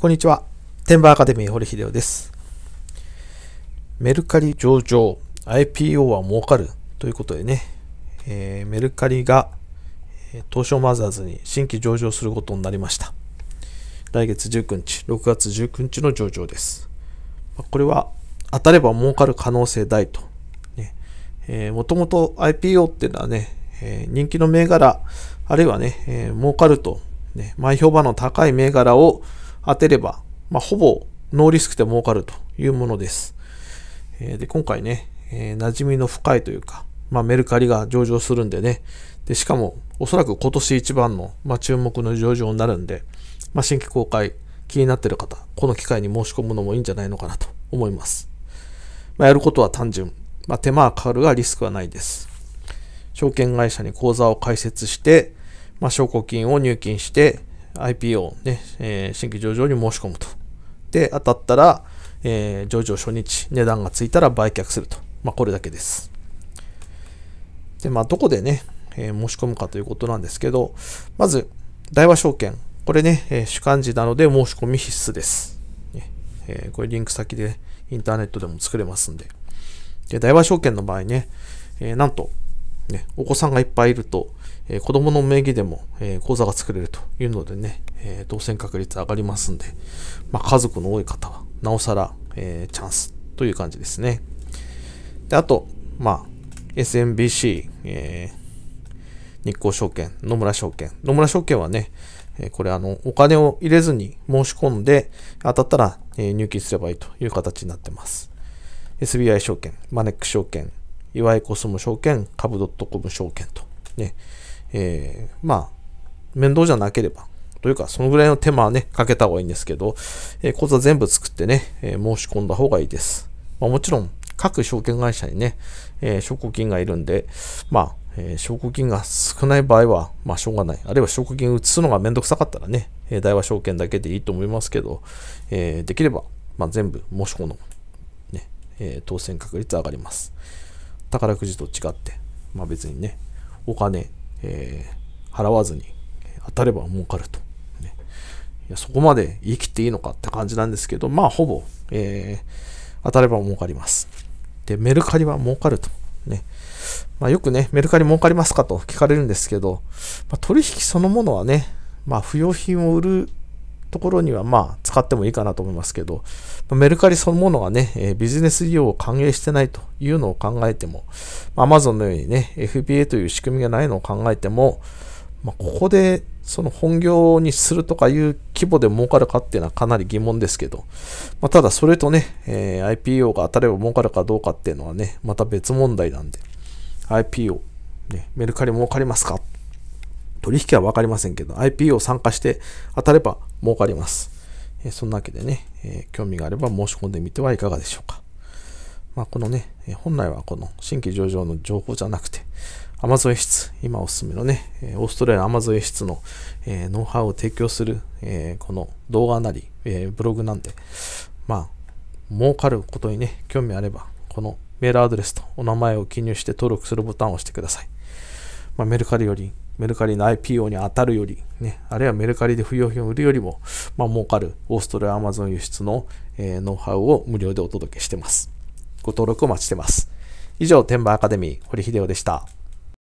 こんにちは。テンバーアカデミー堀秀夫です。メルカリ上場、IPO は儲かるということでね、えー、メルカリが東証マザーズに新規上場することになりました。来月19日、6月19日の上場です。これは当たれば儲かる可能性大と。もともと IPO っていうのはね、えー、人気の銘柄、あるいはね、えー、儲かると、ね、前評判の高い銘柄を当てれば、まあ、ほぼノーリスクで儲かるというものです。えー、で、今回ね、えー、馴染みの深いというか、まあ、メルカリが上場するんでね、で、しかも、おそらく今年一番の、まあ、注目の上場になるんで、まあ、新規公開気になってる方、この機会に申し込むのもいいんじゃないのかなと思います。まあ、やることは単純。まあ、手間はかかるがリスクはないです。証券会社に口座を開設して、まあ、証拠金を入金して、IPO ね、えー、新規上場に申し込むと。で、当たったら、えー、上場初日、値段がついたら売却すると。まあ、これだけです。で、まあ、どこでね、えー、申し込むかということなんですけど、まず、大和証券。これね、えー、主幹事なので申し込み必須です。ねえー、これリンク先で、ね、インターネットでも作れますんで。で、大和証券の場合ね、えー、なんと、ね、お子さんがいっぱいいると、えー、子供の名義でも、えー、口座が作れるというのでね、えー、当選確率上がりますんで、まあ、家族の多い方は、なおさら、えチャンスという感じですね。で、あと、まあ、SMBC、え日興証券、野村証券。野村証券はね、これあの、お金を入れずに申し込んで、当たったら入金すればいいという形になってます。SBI 証券、マネック証券、岩井コスモ証券、株 .com 証券とね、えー、まあ、面倒じゃなければ、というか、そのぐらいの手間はね、かけた方がいいんですけど、えー、口座全部作ってね、えー、申し込んだ方がいいです。まあ、もちろん、各証券会社にね、えー、証拠金がいるんで、まあ、えー、証拠金が少ない場合は、まあ、しょうがない。あるいは証拠金移すのがめんどくさかったらね、えー、大和証券だけでいいと思いますけど、えー、できれば、まあ、全部申し込むの、ねえー、当選確率上がります。宝くじと違って、まあ、別にね、お金えー、払わずに当たれば儲かると、ね、いやそこまで言い切っていいのかって感じなんですけどまあほぼ、えー、当たれば儲かりますでメルカリは儲かるとねまあ、よくね、メルカリ儲かりますかと聞かれるんですけど、まあ、取引そのものはね、まあ、不用品を売るところにはまあ使ってもいいかなと思いますけど、メルカリそのものがね、ビジネス利用を歓迎してないというのを考えても、アマゾンのようにね、FBA という仕組みがないのを考えても、まあ、ここでその本業にするとかいう規模で儲かるかっていうのはかなり疑問ですけど、まあ、ただそれとね、えー、IPO が当たれば儲かるかどうかっていうのはね、また別問題なんで、IPO、ね、メルカリ儲かりますか取引は分かりませんけど、IPO 参加して当たれば儲かります。えそんなわけでね、え興味があれば申し込んでみてはいかがでしょうか。まあ、このね、え本来はこの新規上場の情報じゃなくて、Amazon 今おすすめのね、えオーストラリア Amazon の、えー、ノウハウを提供する、えー、この動画なり、えー、ブログなんで、まあ、儲かることにね、興味あれば、このメールアドレスとお名前を記入して登録するボタンを押してください。まあ、メルカリよりメルカリの IPO に当たるより、ね、あるいはメルカリで不要品を売るよりも、まあ、儲かるオーストラリアアマゾン輸出の、えー、ノウハウを無料でお届けしてます。ご登録お待ちしてます。以上、天馬アカデミー、堀秀夫でした。